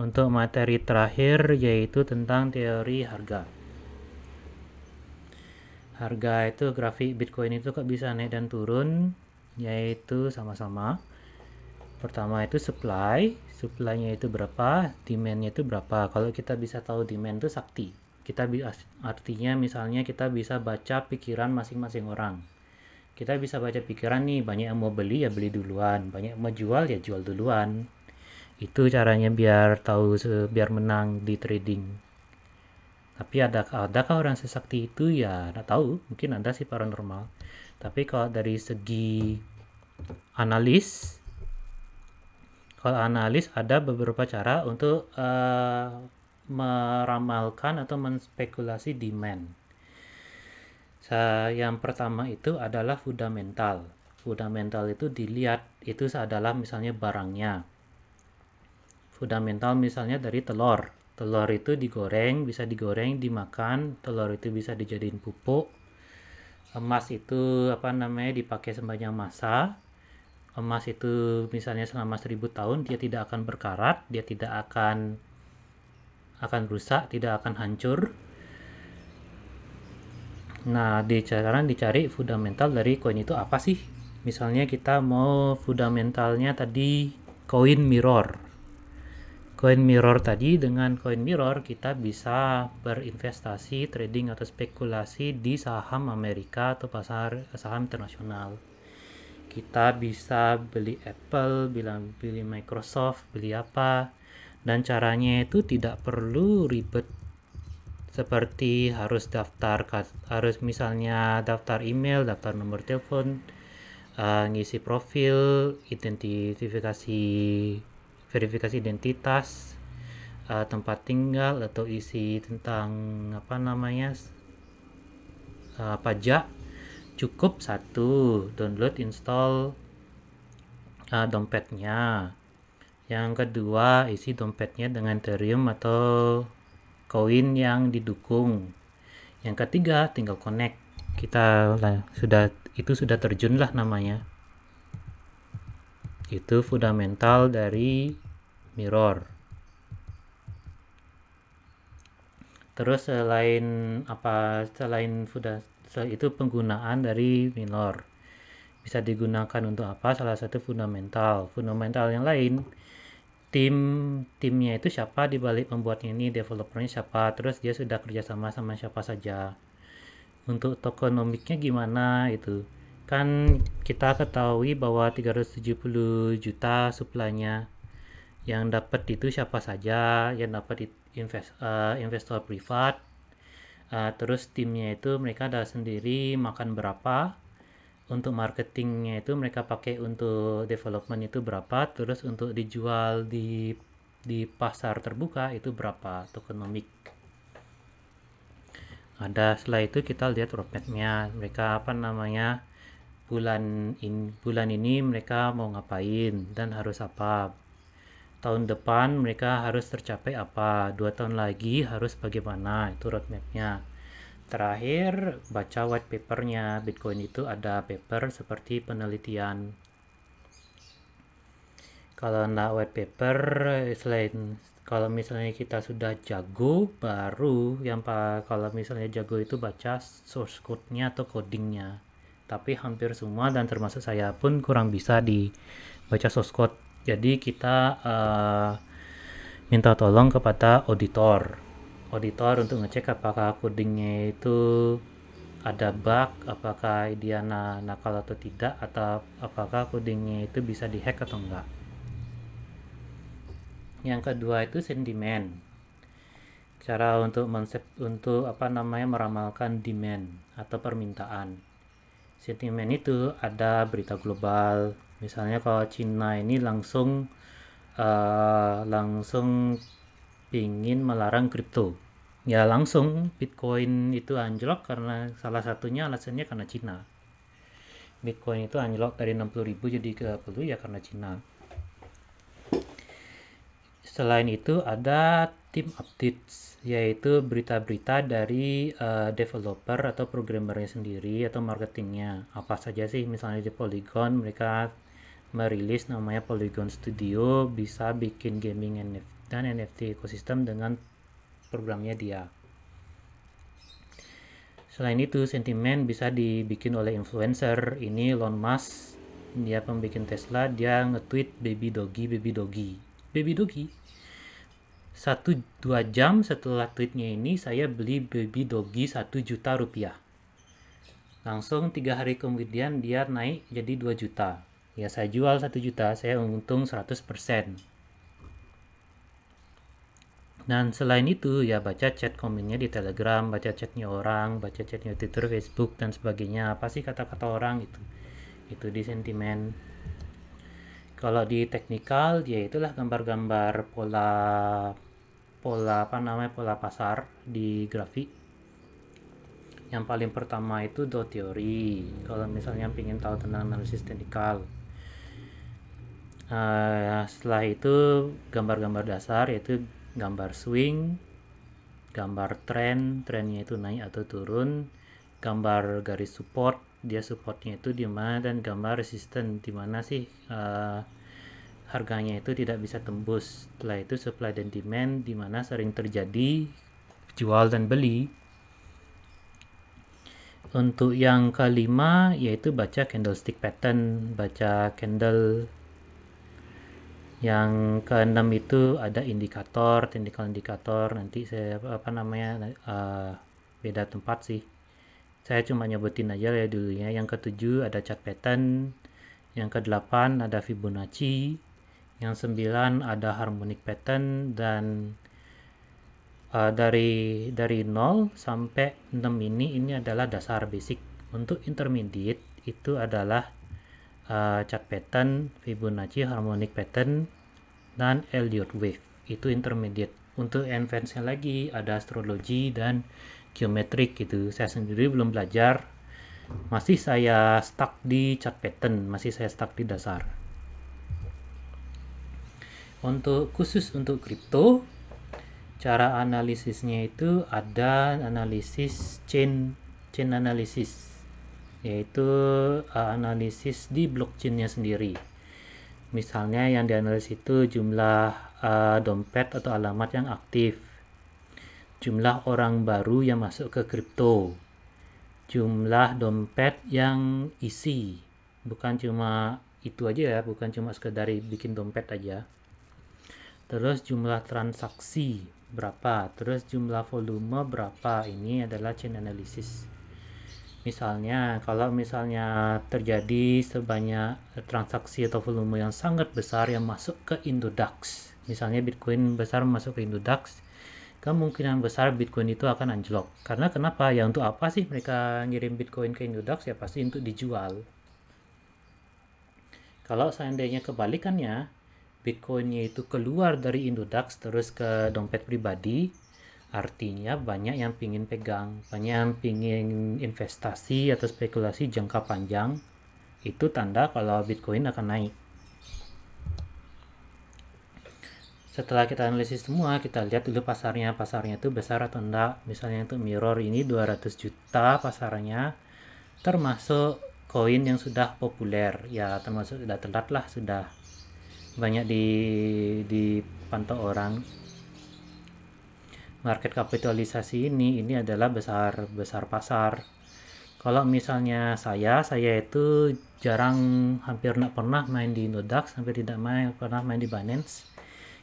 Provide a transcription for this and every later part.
untuk materi terakhir yaitu tentang teori harga. Harga itu grafik Bitcoin itu kok bisa naik dan turun yaitu sama-sama. Pertama itu supply, supply-nya itu berapa, demand-nya itu berapa. Kalau kita bisa tahu demand itu sakti. Kita artinya misalnya kita bisa baca pikiran masing-masing orang. Kita bisa baca pikiran nih, banyak yang mau beli ya beli duluan, banyak yang mau jual ya jual duluan itu caranya biar tahu biar menang di trading tapi ada adakah orang sesakti itu ya nggak tahu mungkin anda sih paranormal tapi kalau dari segi analis kalau analis ada beberapa cara untuk uh, meramalkan atau menspekulasi demand. Yang pertama itu adalah fundamental. Fundamental itu dilihat itu adalah misalnya barangnya fundamental misalnya dari telur. Telur itu digoreng, bisa digoreng, dimakan. Telur itu bisa dijadiin pupuk. Emas itu apa namanya dipakai sepanjang masa. Emas itu misalnya selama seribu tahun dia tidak akan berkarat, dia tidak akan akan rusak, tidak akan hancur. Nah, di sekarang dicari fundamental dari koin itu apa sih? Misalnya kita mau fundamentalnya tadi koin mirror coin mirror tadi dengan coin mirror kita bisa berinvestasi trading atau spekulasi di saham Amerika atau pasar saham internasional kita bisa beli Apple bilang beli Microsoft beli apa dan caranya itu tidak perlu ribet seperti harus daftar harus misalnya daftar email daftar nomor telepon uh, ngisi profil identifikasi verifikasi identitas uh, tempat tinggal atau isi tentang apa namanya uh, pajak cukup satu download install uh, dompetnya yang kedua isi dompetnya dengan Ethereum atau koin yang didukung yang ketiga tinggal connect kita sudah itu sudah terjun lah namanya itu fundamental dari mirror terus selain apa selain itu penggunaan dari minor bisa digunakan untuk apa salah satu fundamental fundamental yang lain tim timnya itu siapa di balik pembuatnya ini developernya siapa terus dia sudah kerjasama sama siapa saja untuk tokenomiknya gimana itu kan kita ketahui bahwa 370 juta suplainya yang dapat itu siapa saja yang dapat invest, uh, investor privat uh, terus timnya itu mereka ada sendiri makan berapa untuk marketingnya itu mereka pakai untuk development itu berapa terus untuk dijual di di pasar terbuka itu berapa tokenomik ada setelah itu kita lihat roadmapnya mereka apa namanya bulan in, bulan ini mereka mau ngapain dan harus apa. Tahun depan mereka harus tercapai apa, dua tahun lagi harus bagaimana, itu roadmapnya. Terakhir, baca white papernya, Bitcoin itu ada paper seperti penelitian. Kalau nak white paper, selain kalau misalnya kita sudah jago baru yang pak kalau misalnya jago itu baca source code-nya atau codingnya tapi hampir semua dan termasuk saya pun kurang bisa dibaca source code. Jadi kita uh, minta tolong kepada auditor, auditor untuk ngecek apakah codingnya itu ada bug, apakah dia nakal atau tidak, atau apakah codingnya itu bisa dihack atau enggak. Yang kedua itu sentimen, cara untuk men untuk apa namanya meramalkan demand atau permintaan sentimen itu ada berita global misalnya kalau Cina ini langsung uh, langsung ingin melarang kripto ya langsung Bitcoin itu anjlok karena salah satunya alasannya karena Cina Bitcoin itu anjlok dari 60.000 jadi ke 40 ya karena Cina Selain itu ada tim updates yaitu berita-berita dari uh, developer atau programmernya sendiri atau marketingnya apa saja sih misalnya di Polygon mereka merilis namanya Polygon Studio bisa bikin gaming dan NFT ekosistem dengan programnya dia selain itu sentimen bisa dibikin oleh influencer ini Elon Musk dia pembikin Tesla dia nge-tweet baby doggy baby doggy baby doggy satu dua jam setelah tweetnya ini saya beli baby doggy satu juta rupiah langsung tiga hari kemudian dia naik jadi 2 juta ya saya jual satu juta saya untung 100% dan selain itu ya baca chat komennya di telegram baca chatnya orang baca chatnya twitter facebook dan sebagainya apa sih kata-kata orang itu itu di sentimen kalau di teknikal yaitulah itulah gambar-gambar pola pola apa namanya pola pasar di grafik. Yang paling pertama itu do teori. Kalau misalnya ingin tahu tentang analisis teknikal. Uh, setelah itu gambar-gambar dasar yaitu gambar swing, gambar trend, trennya itu naik atau turun, gambar garis support, dia supportnya itu di mana dan gambar resisten di mana sih uh, harganya itu tidak bisa tembus. Setelah itu supply dan demand di mana sering terjadi jual dan beli. Untuk yang kelima yaitu baca candlestick pattern, baca candle. Yang keenam itu ada indikator, technical indikator. Nanti saya apa namanya uh, beda tempat sih. Saya cuma nyebutin aja ya dulunya. Yang ketujuh ada cat pattern, yang kedelapan ada Fibonacci, yang sembilan ada harmonic pattern dan uh, dari dari 0 sampai 6 ini ini adalah dasar basic. Untuk intermediate itu adalah uh, eh, chart pattern, Fibonacci, harmonic pattern dan Elliott wave. Itu intermediate. Untuk advance lagi ada astrologi dan geometrik gitu saya sendiri belum belajar masih saya stuck di chart pattern masih saya stuck di dasar untuk khusus untuk crypto cara analisisnya itu ada analisis chain chain analisis yaitu eh, analisis di blockchainnya sendiri misalnya yang dianalisis itu jumlah uh, dompet atau alamat yang aktif jumlah orang baru yang masuk ke kripto, jumlah dompet yang isi, bukan cuma itu aja ya, bukan cuma sekedar bikin dompet aja. Terus jumlah transaksi berapa, terus jumlah volume berapa, ini adalah chain analysis. Misalnya, kalau misalnya terjadi sebanyak transaksi atau volume yang sangat besar yang masuk ke Indodax, misalnya Bitcoin besar masuk ke Indodax, kemungkinan besar Bitcoin itu akan anjlok. Karena kenapa? Ya untuk apa sih mereka ngirim Bitcoin ke Indodax? Ya pasti untuk dijual. Kalau seandainya kebalikannya, Bitcoinnya itu keluar dari Indodax terus ke dompet pribadi, artinya banyak yang pingin pegang, banyak yang pingin investasi atau spekulasi jangka panjang, itu tanda kalau Bitcoin akan naik. setelah kita analisis semua kita lihat dulu pasarnya pasarnya itu besar atau enggak misalnya untuk mirror ini 200 juta pasarnya termasuk koin yang sudah populer ya termasuk sudah telat lah sudah banyak di dipantau orang market kapitalisasi ini ini adalah besar besar pasar kalau misalnya saya saya itu jarang hampir tidak pernah main di Nodax sampai tidak main pernah main di Binance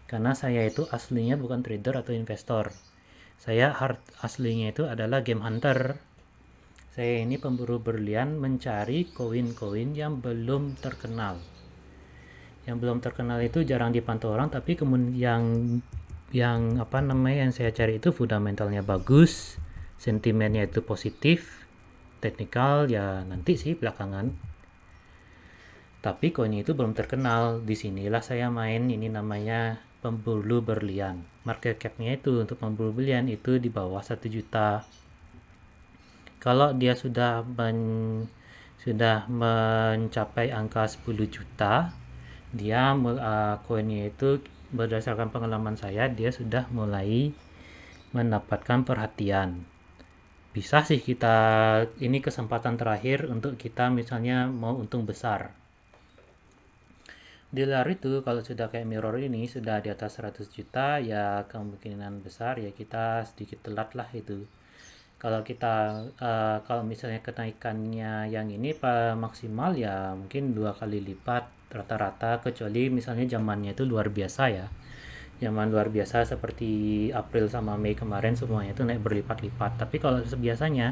karena saya itu aslinya bukan trader atau investor. Saya hard aslinya itu adalah game hunter. Saya ini pemburu berlian mencari koin-koin yang belum terkenal. Yang belum terkenal itu jarang dipantau orang, tapi kemudian yang yang apa namanya yang saya cari itu fundamentalnya bagus, sentimennya itu positif, teknikal ya nanti sih belakangan tapi koin itu belum terkenal disinilah saya main ini namanya pemburu berlian. Market cap-nya itu untuk pemburu berlian itu di bawah 1 juta. Kalau dia sudah men, sudah mencapai angka 10 juta, dia uh, itu berdasarkan pengalaman saya dia sudah mulai mendapatkan perhatian bisa sih kita ini kesempatan terakhir untuk kita misalnya mau untung besar dealer itu kalau sudah kayak mirror ini sudah di atas 100 juta ya kemungkinan besar ya kita sedikit telat lah itu kalau kita uh, kalau misalnya kenaikannya yang ini maksimal ya mungkin dua kali lipat rata-rata kecuali misalnya zamannya itu luar biasa ya zaman luar biasa seperti April sama Mei kemarin semuanya itu naik berlipat-lipat tapi kalau sebiasanya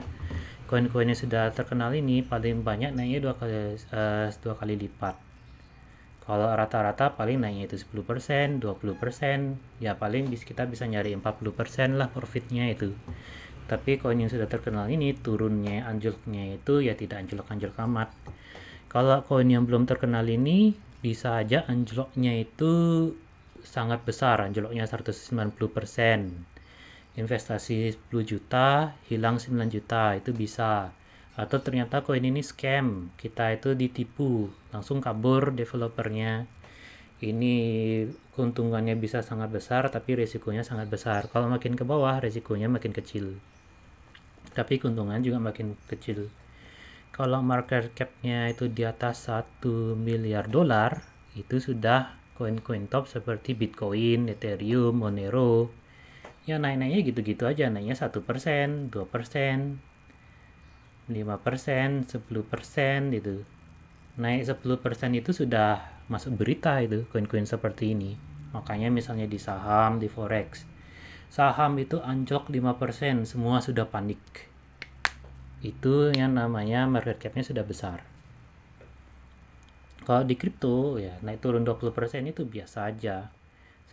koin-koin yang sudah terkenal ini paling banyak naiknya dua kali uh, dua kali lipat kalau rata-rata paling naiknya itu 10%, 20%, ya paling kita bisa nyari 40% lah profitnya itu. Tapi koin yang sudah terkenal ini turunnya anjloknya itu ya tidak anjlok-anjlok amat. Kalau koin yang belum terkenal ini bisa aja anjloknya itu sangat besar, anjloknya 190%. Investasi 10 juta, hilang 9 juta, itu bisa atau ternyata koin ini scam kita itu ditipu langsung kabur developernya ini keuntungannya bisa sangat besar tapi risikonya sangat besar kalau makin ke bawah risikonya makin kecil tapi keuntungan juga makin kecil kalau market capnya itu di atas 1 miliar dolar itu sudah koin-koin top seperti Bitcoin, Ethereum, Monero ya naik-naiknya gitu-gitu aja naiknya satu persen, dua persen, 5%, 10% gitu. Naik 10% itu sudah masuk berita itu koin-koin seperti ini. Makanya misalnya di saham, di forex. Saham itu anjlok 5%, semua sudah panik. Itu yang namanya market cap-nya sudah besar. Kalau di kripto ya naik turun 20% itu biasa aja.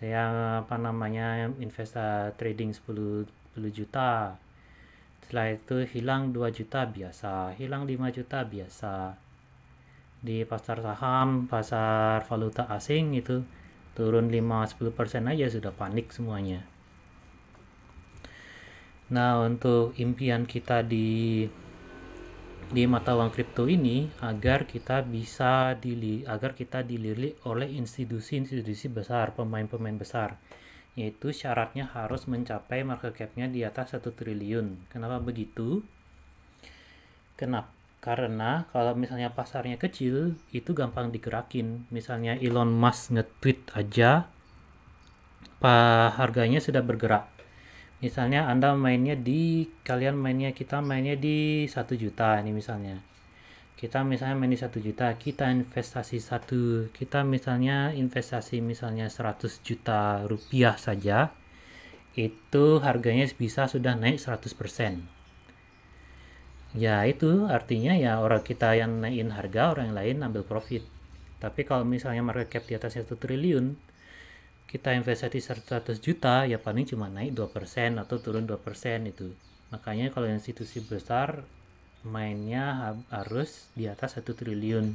Saya apa namanya investa trading 10 10 juta setelah itu hilang 2 juta biasa hilang 5 juta biasa di pasar saham pasar valuta asing itu turun 5-10% aja sudah panik semuanya nah untuk impian kita di di mata uang kripto ini agar kita bisa dili agar kita dilirik oleh institusi-institusi besar pemain-pemain besar yaitu syaratnya harus mencapai market cap-nya di atas 1 triliun. Kenapa begitu? Kenapa? Karena kalau misalnya pasarnya kecil, itu gampang digerakin. Misalnya Elon Musk nge-tweet aja, harganya sudah bergerak. Misalnya Anda mainnya di, kalian mainnya, kita mainnya di 1 juta ini misalnya kita misalnya main di 1 juta kita investasi satu kita misalnya investasi misalnya 100 juta rupiah saja itu harganya bisa sudah naik 100% ya itu artinya ya orang kita yang naikin harga orang yang lain ambil profit tapi kalau misalnya market cap di atas 1 triliun kita investasi 100 juta ya paling cuma naik 2% atau turun 2% itu makanya kalau institusi besar mainnya harus di atas satu triliun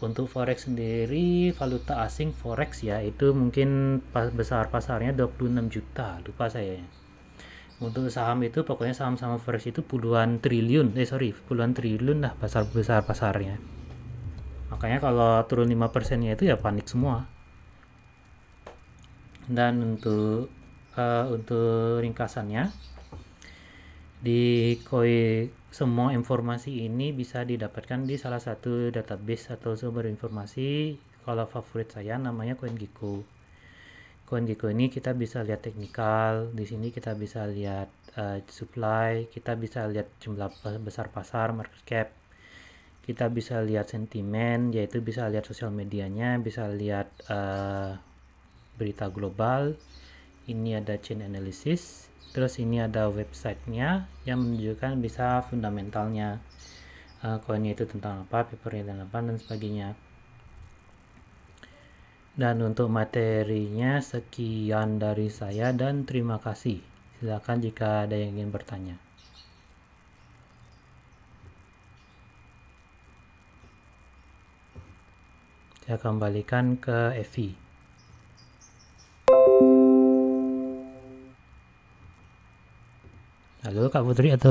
untuk forex sendiri valuta asing forex ya itu mungkin pas besar pasarnya 26 juta lupa saya untuk saham itu pokoknya saham-saham forex itu puluhan triliun eh sorry puluhan triliun lah pasar besar pasarnya makanya kalau turun 5 persennya itu ya panik semua dan untuk uh, untuk ringkasannya di koi semua informasi ini bisa didapatkan di salah satu database atau sumber informasi. Kalau favorit saya namanya CoinGecko. CoinGecko ini kita bisa lihat teknikal, di sini kita bisa lihat uh, supply, kita bisa lihat jumlah besar pasar, market cap. Kita bisa lihat sentimen, yaitu bisa lihat sosial medianya, bisa lihat uh, berita global. Ini ada chain analysis, terus ini ada websitenya yang menunjukkan bisa fundamentalnya uh, koinnya itu tentang apa papernya dan apa dan sebagainya dan untuk materinya sekian dari saya dan terima kasih silakan jika ada yang ingin bertanya saya kembalikan ke Evi Halo Kak Putri atau